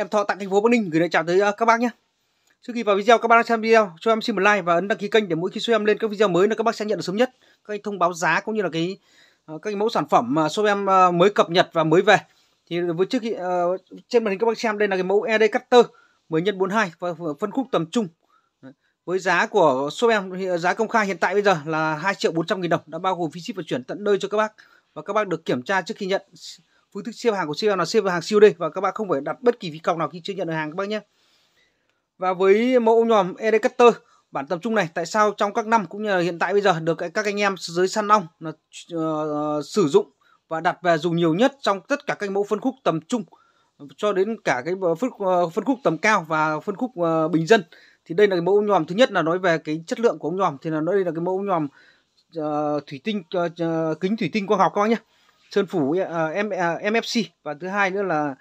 em Thọ tại thành phố Bắc Ninh gửi lời chào tới ờ, các bác nhé. Trước khi vào video các bác đang xem video cho em xin một like và ấn đăng ký kênh để mỗi khi show em lên các video mới là các bác sẽ nhận được sớm nhất các thông báo giá cũng như là cái ờ, các mẫu sản phẩm mà show em ờ, mới cập nhật và mới về. Thì với trước khi trên màn hình các bác xem đây là cái mẫu ED Cutter 10 x 42 và phân khúc tầm trung. Với giá của shop em giá công khai hiện tại bây giờ là 2 triệu 400 nghìn đồng đã bao gồm phí ship vận chuyển tận nơi cho các bác và các bác được kiểm tra trước khi nhận phương thức ship hàng của CVL là ship hàng siêu đây và các bạn không phải đặt bất kỳ phí cọc nào khi chưa nhận được hàng các bác nhé. Và với mẫu nhòm ED Cutter bản tầm trung này tại sao trong các năm cũng như là hiện tại bây giờ được các anh em dưới săn ong là uh, sử dụng và đặt về dùng nhiều nhất trong tất cả các mẫu phân khúc tầm trung cho đến cả cái ờ, phân, ờ, phân khúc tầm cao và phân khúc uh, bình dân thì đây là cái mẫu nhòm thứ nhất là nói về cái chất lượng của ống nhòm thì là đây là cái mẫu nhòm uh, thủy tinh uh, kính thủy tinh quang học các bác nhé sơn phủ à, em uh, à, MFC và thứ hai nữa là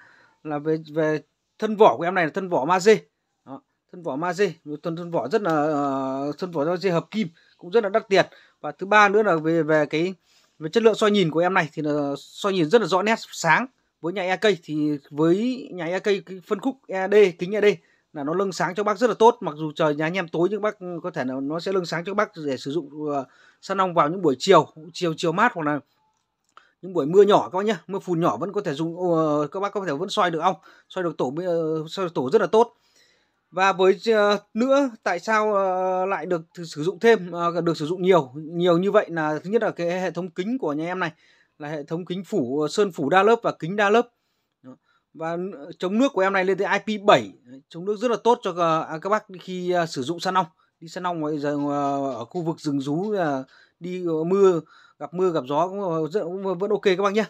là về về thân vỏ của em này là thân vỏ maze Đó, thân vỏ maze thân thân vỏ rất là uh, thân vỏ maze hợp kim cũng rất là đắt tiền và thứ ba nữa là về về cái về chất lượng soi nhìn của em này thì là soi nhìn rất là rõ nét sáng với nhà EK thì với nhà EK cái phân khúc ED kính ED là nó lưng sáng cho bác rất là tốt mặc dù trời nhà anh em tối nhưng bác có thể là nó sẽ lưng sáng cho bác để sử dụng uh, săn ong vào những buổi chiều chiều chiều mát hoặc là những buổi mưa nhỏ các bác nhé mưa phùn nhỏ vẫn có thể dùng uh, các bác có thể vẫn xoay được ong xoay được tổ uh, xoay ờ, được tổ rất là tốt và với uh, nữa tại sao uh, lại được sử dụng thêm uh, được sử dụng nhiều nhiều như vậy là thứ nhất là cái hệ thống kính của nhà em này là hệ thống kính phủ sơn phủ đa lớp và kính đa lớp và chống nước của em này lên tới IP7 chống nước rất là tốt cho à, các bác khi à, sử dụng săn ong đi săn ong giờ ở khu vực rừng rú à, đi ờ, mưa gặp mưa gặp gió cũng ờ, ờ, vẫn ok các bác nhé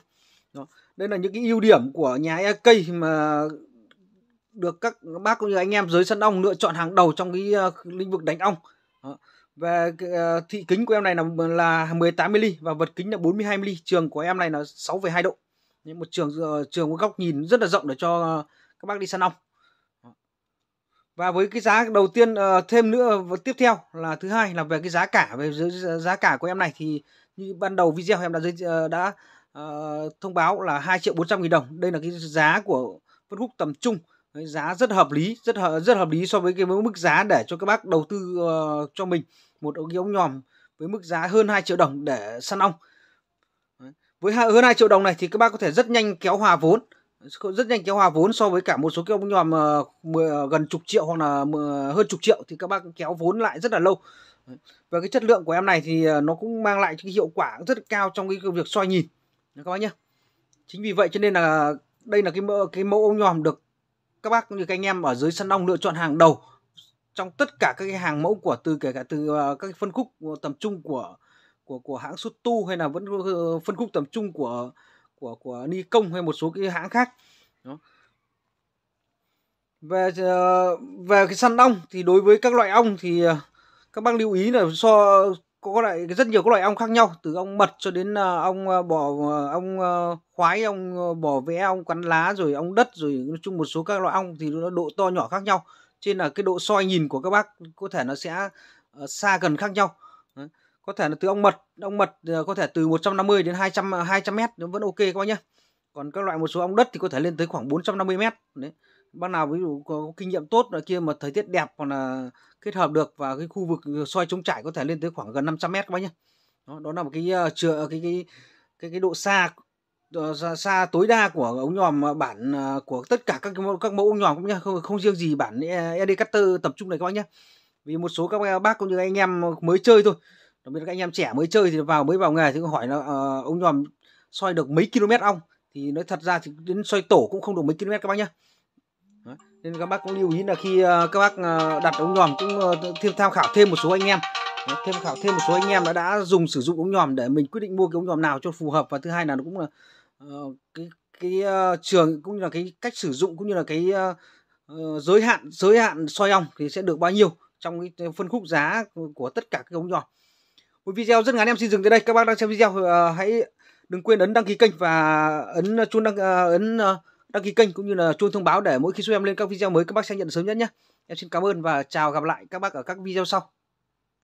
đây là những cái ưu điểm của nhà e cây mà được các bác cũng như anh em giới sân ong lựa chọn hàng đầu trong cái lĩnh vực đánh ong Đó. và thị kính của em này là là 18 mm và vật kính là 42 mm trường của em này là 6,2 độ một trường trường có góc nhìn rất là rộng để cho các bác đi săn ong và với cái giá đầu tiên ờ, thêm nữa tiếp theo là thứ hai là về cái giá cả về giá cả của em này thì như ban đầu video em đã ờ, đã ờ, thông báo là 2 triệu 400 nghìn đồng đây là cái giá của phân khúc tầm trung giá rất hợp lý rất hợp, rất hợp lý so với cái mức giá để cho các bác đầu tư cho mình một cái ống nhòm với mức giá hơn 2 triệu đồng để săn ong với hơn 2 triệu đồng này thì các bác có thể rất nhanh kéo hòa vốn rất nhanh kéo hòa vốn so với cả một số cái ông nhòm ờ, ờ, gần chục triệu hoặc là hơn chục triệu thì các bác kéo vốn lại rất là lâu và cái chất lượng của em này thì ờ, nó cũng mang lại cái hiệu quả rất cao trong cái việc soi nhìn các bác nhé chính vì vậy cho nên là đây là cái mẫu, cái mẫu ống nhòm được các bác cũng như các anh em ở dưới săn ong lựa chọn hàng đầu trong tất cả các cái hàng mẫu của từ kể cả từ các phân khúc tầm trung của của của hãng Sutu hay là vẫn phân khúc tầm trung của của của Nikon hay một số cái hãng khác đó về ờ, về cái săn ong thì đối với các loại ong thì ờ, các bác lưu ý là so có loại rất nhiều các loại ong khác nhau từ ong mật cho đến ờ, ong bò ong khoái ong bò vẽ ong cắn lá rồi ong đất rồi nói chung một số các loại ong thì nó độ to nhỏ khác nhau trên là cái độ soi nhìn của các bác có thể nó sẽ xa gần khác nhau có thể là từ ong mật ong mật ờ, có thể từ 150 đến 200 200 mét nó vẫn ok các bác nhé còn các loại một số ong đất thì có thể lên tới khoảng 450 mét đấy bác nào ví dụ có kinh nghiệm tốt là kia mà thời tiết đẹp hoặc là kết hợp được và cái khu vực soi trống trải có thể lên tới khoảng gần 500 mét các bác nhé đó, đó là một cái ờ, chừa cái cái cái cái độ xa ờ, xa tối đa của ống nhòm bản của tất cả các các mẫu ống nhòm cũng nha không, không riêng gì bản ED Cutter tập trung này các bác nhé vì một số các bác cũng như anh em mới chơi thôi đặc biệt các anh em trẻ mới chơi thì vào mới vào nghề thì hỏi là uh, ông nhòm soi được mấy km ong thì nói thật ra thì đến soi tổ cũng không được mấy km các bác nhá nên các bác cũng lưu ý là khi ờ, các bác ờ, đặt ống nhòm cũng thêm tham khảo thêm một số anh em Đấy, thêm khảo thêm một số anh em đã đã dùng sử dụng ống nhòm để mình quyết định mua cái ống nhòm nào cho phù hợp và thứ hai là nó cũng là cái cái trường cũng như là cái cách sử dụng cũng như là cái giới hạn giới hạn soi ong thì sẽ được bao nhiêu trong cái phân khúc giá của tất cả các ống nhòm một video rất ngắn em xin dừng tới đây các bác đang xem video ờ, hãy đừng quên ấn đăng ký kênh và ấn chuông đăng ờ, ấn ờ, đăng ký kênh cũng như là chuông thông báo để mỗi khi chúng em lên các video mới các bác sẽ nhận sớm nhất nhé em xin cảm ơn và chào gặp lại các bác ở các video sau